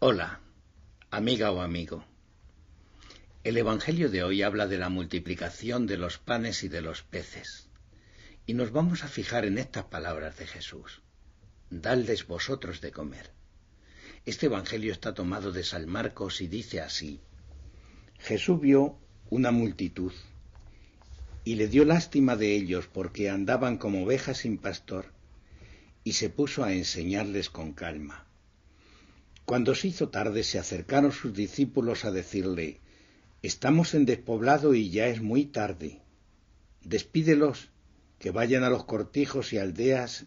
Hola, amiga o amigo. El Evangelio de hoy habla de la multiplicación de los panes y de los peces. Y nos vamos a fijar en estas palabras de Jesús. Dadles vosotros de comer. Este Evangelio está tomado de San Marcos y dice así. Jesús vio una multitud y le dio lástima de ellos porque andaban como ovejas sin pastor y se puso a enseñarles con calma cuando se hizo tarde se acercaron sus discípulos a decirle, Estamos en despoblado y ya es muy tarde. Despídelos, que vayan a los cortijos y aldeas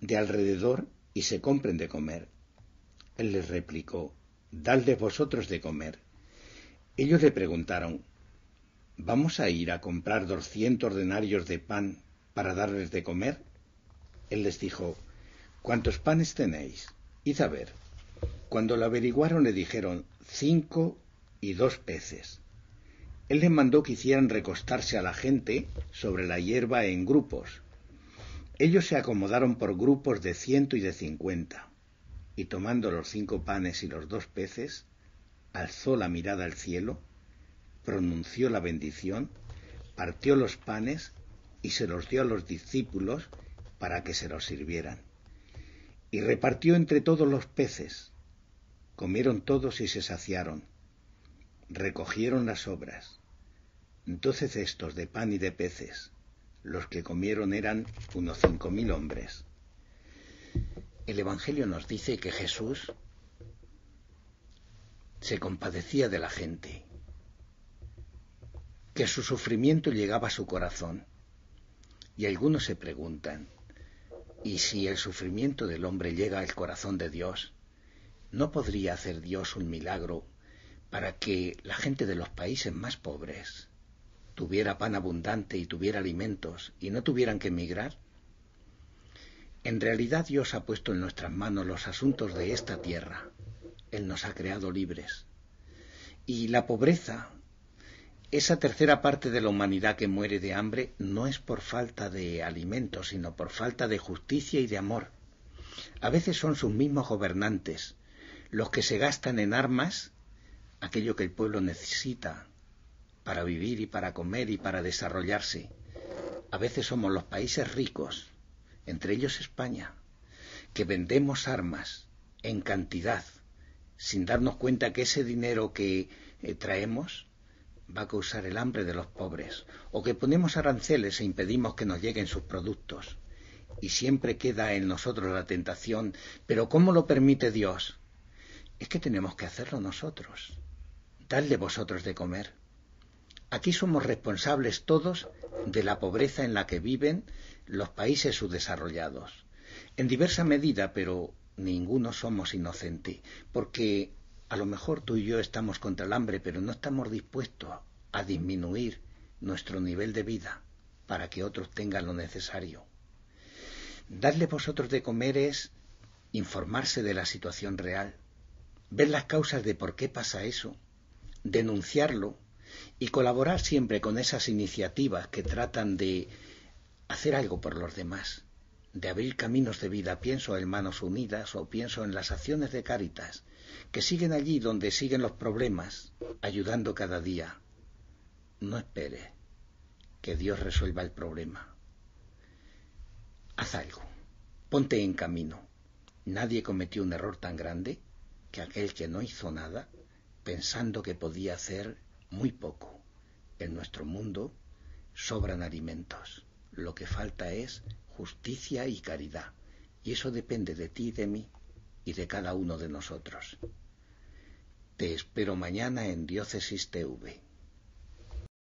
de alrededor y se compren de comer. Él les replicó, Dadles vosotros de comer. Ellos le preguntaron, ¿Vamos a ir a comprar doscientos denarios de pan para darles de comer? Él les dijo, ¿Cuántos panes tenéis? Id cuando lo averiguaron le dijeron cinco y dos peces. Él les mandó que hicieran recostarse a la gente sobre la hierba en grupos. Ellos se acomodaron por grupos de ciento y de cincuenta, y tomando los cinco panes y los dos peces, alzó la mirada al cielo, pronunció la bendición, partió los panes y se los dio a los discípulos para que se los sirvieran. Y repartió entre todos los peces, Comieron todos y se saciaron. Recogieron las obras. Doce cestos de pan y de peces. Los que comieron eran unos cinco mil hombres. El Evangelio nos dice que Jesús se compadecía de la gente, que su sufrimiento llegaba a su corazón. Y algunos se preguntan, ¿y si el sufrimiento del hombre llega al corazón de Dios? ¿No podría hacer Dios un milagro para que la gente de los países más pobres tuviera pan abundante y tuviera alimentos y no tuvieran que emigrar? En realidad Dios ha puesto en nuestras manos los asuntos de esta tierra. Él nos ha creado libres. Y la pobreza, esa tercera parte de la humanidad que muere de hambre, no es por falta de alimentos sino por falta de justicia y de amor. A veces son sus mismos gobernantes los que se gastan en armas aquello que el pueblo necesita para vivir y para comer y para desarrollarse. A veces somos los países ricos, entre ellos España, que vendemos armas en cantidad sin darnos cuenta que ese dinero que eh, traemos va a causar el hambre de los pobres, o que ponemos aranceles e impedimos que nos lleguen sus productos. Y siempre queda en nosotros la tentación, pero ¿cómo lo permite Dios? es que tenemos que hacerlo nosotros. Dadle vosotros de comer. Aquí somos responsables todos de la pobreza en la que viven los países subdesarrollados. En diversa medida, pero ninguno somos inocentes, porque a lo mejor tú y yo estamos contra el hambre, pero no estamos dispuestos a disminuir nuestro nivel de vida para que otros tengan lo necesario. Darle vosotros de comer es informarse de la situación real, ver las causas de por qué pasa eso, denunciarlo y colaborar siempre con esas iniciativas que tratan de hacer algo por los demás, de abrir caminos de vida. Pienso en Manos Unidas o pienso en las acciones de Cáritas, que siguen allí donde siguen los problemas, ayudando cada día. No espere que Dios resuelva el problema. Haz algo. Ponte en camino. Nadie cometió un error tan grande que aquel que no hizo nada, pensando que podía hacer muy poco. En nuestro mundo sobran alimentos. Lo que falta es justicia y caridad. Y eso depende de ti y de mí y de cada uno de nosotros. Te espero mañana en Diócesis TV.